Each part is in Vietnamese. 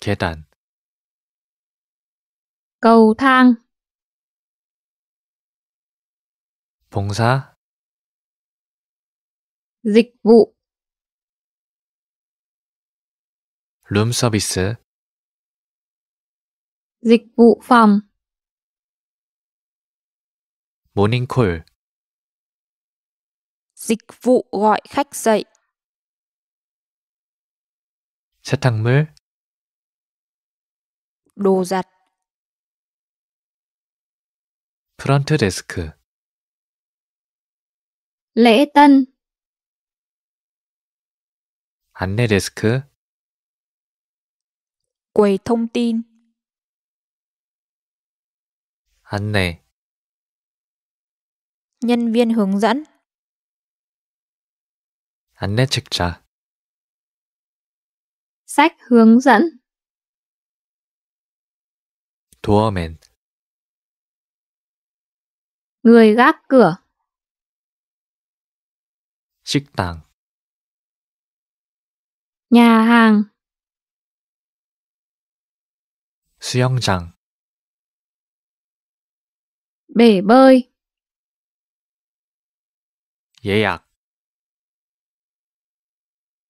Khế cầu thang 봉사 dịch vụ 룸 서비스 dịch vụ phòng 모닝콜 dịch vụ gọi khách dậy 세탁물 đồ giặt. front desk, lễ tân 안내 desk, quầy thông tin 안내 nhân viên hướng dẫn trực 책자 sách hướng dẫn doorman Người gác cửa. 식당. Nhà hàng. 수영장. Bể bơi. 예약.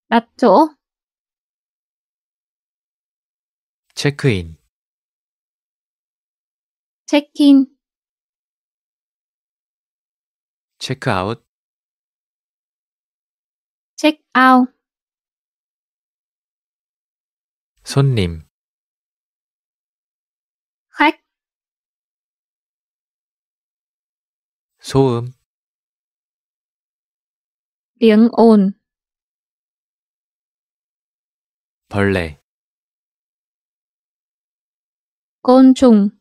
đặt chỗ. check-in 체크인 체크아웃 체크아웃 손님 khách 소음 tiếng ồn 벌레 곤충